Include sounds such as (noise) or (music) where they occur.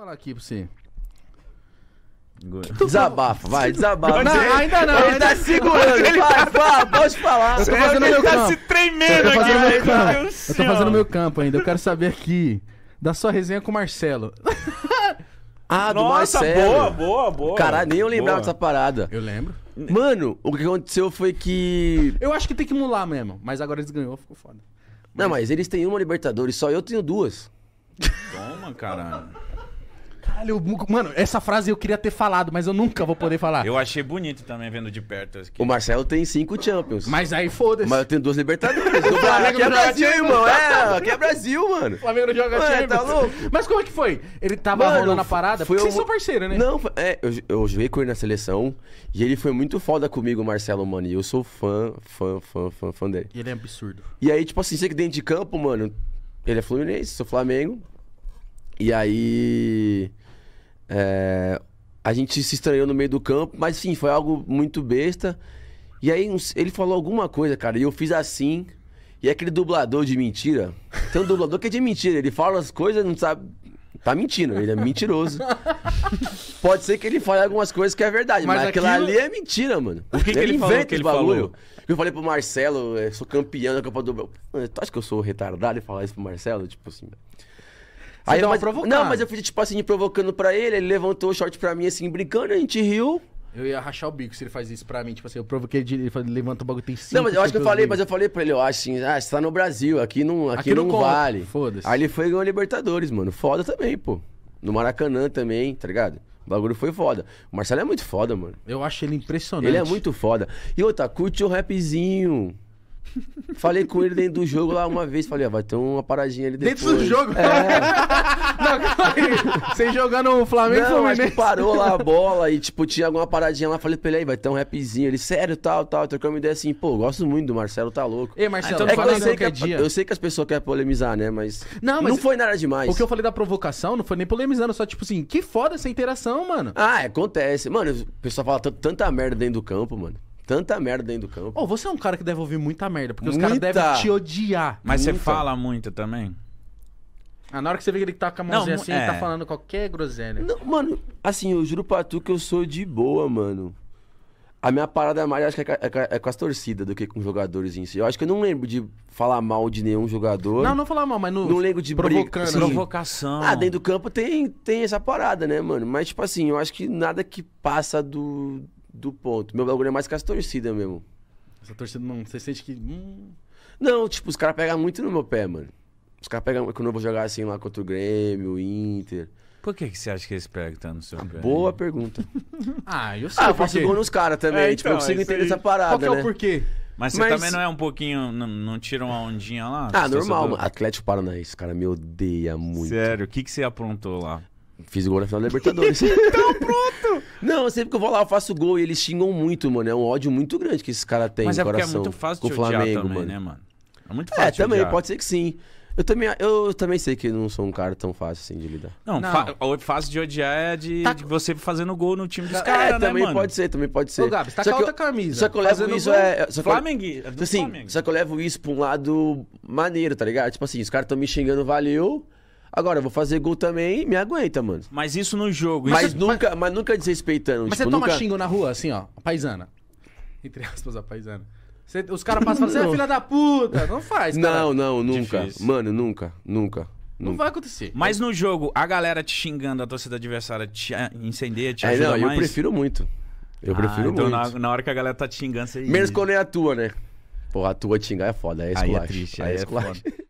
falar aqui pra você. Desabafa, vai, desabafa. Não, ainda não. Ele, tá segurando, ele tá tá vai, tá... pode falar. Eu tô fazendo ele meu tá campo. se tremendo aqui, meu Deus Eu tô fazendo meu campo ainda. Eu quero saber aqui da sua resenha com o Marcelo. Ah, Nossa, boa, boa, boa. Caralho, nem eu lembrava boa. dessa parada. Eu lembro. Mano, o que aconteceu foi que. Eu acho que tem que mular mesmo, mas agora eles ganhou, ficou foda. Mas... Não, mas eles têm uma Libertadores, só eu tenho duas. Toma, caralho. Caralho, mano, essa frase eu queria ter falado, mas eu nunca vou poder falar. Eu achei bonito também vendo de perto. Aqui. O Marcelo tem cinco Champions. Mas aí foda-se. Mas eu tenho duas Libertadores. (laughs) o Flamengo é Brasil, Brasil irmão. É, aqui é Brasil, mano. O Flamengo não joga mano, tá Champions. Tá louco? Mas como é que foi? Ele tava mano, rolando a parada? Foi Porque eu... vocês são parceiros, né? Não, é, eu, eu joguei com ele na seleção e ele foi muito foda comigo, Marcelo, mano. E eu sou fã, fã, fã, fã, fã dele. E ele é absurdo. E aí, tipo assim, sei que dentro de campo, mano, ele é Fluminense, sou Flamengo. E aí. É, a gente se estranhou no meio do campo, mas sim, foi algo muito besta. E aí ele falou alguma coisa, cara, e eu fiz assim. E é aquele dublador de mentira. Tem um dublador que é de mentira, ele fala as coisas, não sabe. Tá mentindo, ele é mentiroso. (laughs) Pode ser que ele fale algumas coisas que é verdade, mas, mas aquilo... ali é mentira, mano. O que, ele, que ele falou, que ele Falou? Eu falei pro Marcelo, é, sou campeão da Copa do Brasil. Tu acha que eu sou retardado e falar isso pro Marcelo? Tipo assim. Aí eu mas, Não, mas eu fiz tipo assim, provocando pra ele, ele levantou o short pra mim assim, brincando, a gente riu. Eu ia rachar o bico se ele faz isso pra mim. Tipo assim, eu provoquei ele, ele levanta o bagulho, tem cinco. Não, mas eu acho que eu falei, mas eu falei pra ele, eu acho assim, ah, você tá no Brasil, aqui não, aqui, aqui não, não vale. Foda-se. Aí ele foi ganhar ganhou Libertadores, mano. Foda também, pô. No Maracanã também, tá ligado? O bagulho foi foda. O Marcelo é muito foda, mano. Eu acho ele impressionante. Ele é muito foda. E outra, curte o rapzinho. Falei com ele dentro do jogo lá uma vez. Falei, ah, vai ter uma paradinha ali depois. Dentro do jogo? É. (laughs) não, calma jogando o Flamengo não, mas parou lá a bola e, tipo, tinha alguma paradinha lá. Falei pra ele, aí, vai ter um rapzinho. Ele, sério, tal, tal. Trocou uma ideia assim, pô, gosto muito do Marcelo, tá louco. Ei, Marcelo, então, é que eu, sei que, dia. eu sei que as pessoas querem polemizar, né? Mas não, mas não foi nada demais. O que eu falei da provocação não foi nem polemizando, só tipo assim, que foda essa interação, mano. Ah, acontece. Mano, o pessoal fala tanta merda dentro do campo, mano tanta merda dentro do campo. Ô, você é um cara que deve ouvir muita merda, porque os caras devem te odiar. Mas você fala muito também? Ah, na hora que você vê que ele tá com a mãozinha Não, assim, ele tá é. falando qualquer groselha. Não, mano, assim, eu juro pra tu que eu sou de boa, mano. A minha parada mais acho que é é é com as torcidas do que com jogadores em si. Eu acho que eu não lembro de falar mal de nenhum jogador. Não, não falar mal, mas no. Não lembro de provocando. Assim. Né? Provocação. Ah, dentro do campo tem, tem essa parada, né, mano? Mas, tipo assim, eu acho que nada que passa do, do ponto. Meu bagulho é mais com as torcidas mesmo. Essa torcida não. Você sente que. Hum... Não, tipo, os caras pegam muito no meu pé, mano. Os caras pegam. Quando eu vou jogar assim lá contra o Grêmio, o Inter. Por que, que você acha que eles pegam tanto tá no seu pé? Boa pergunta. (laughs) ah, eu sei. Ah, eu faço gol nos caras também. É, tipo, então, eu consigo é entender essa parada. Qual que é o né? porquê? Mas você Mas... também não é um pouquinho. Não, não tira uma ondinha lá? Ah, normal, mano. Atlético Paranaense, cara, me odeia muito. Sério, o que, que você aprontou lá? Fiz gol na final da Libertadores. (laughs) então (laughs) pronto! Não, sempre que eu vou lá, eu faço gol e eles xingam muito, mano. É um ódio muito grande que esses caras têm no é, é coração. Mas é muito fácil com o Flamengo, também, mano. né, mano? É muito é, fácil. É, também, odiar. pode ser que sim. Eu também, eu também sei que não sou um cara tão fácil assim de lidar. Não, não. Fa fácil de odiar é de, tá. de, você fazendo gol no time dos é, caras, é, né, também pode ser, também pode ser. Ô, Gabs, tá com outra camisa. Só que eu levo isso... É, só Flamengo, eu, assim, Flamengo. Só que eu levo isso pra um lado maneiro, tá ligado? Tipo assim, os caras estão me xingando, valeu... Agora, eu vou fazer gol também e me aguenta, mano. Mas isso no jogo. Mas, isso... nunca, mas... mas nunca desrespeitando. Mas tipo, você toma xingo na rua, assim, ó. Paisana. Entre aspas, a paisana. Você, os caras passam e falam, você é filha da puta. Não faz, cara. Não, não, nunca. Difícil. Mano, nunca, nunca. Não, vai acontecer. Mas no jogo, a galera te xingando, a torcida adversária te incendeia, te é, ajuda não, mais? Eu prefiro muito. Eu ah, prefiro então muito. Então na, hora que a galera tá te xingando, você... Menos quando é a tua, né? pô a tua xingar é foda, é esculacho. Aí é triste, aí, aí é, é (laughs)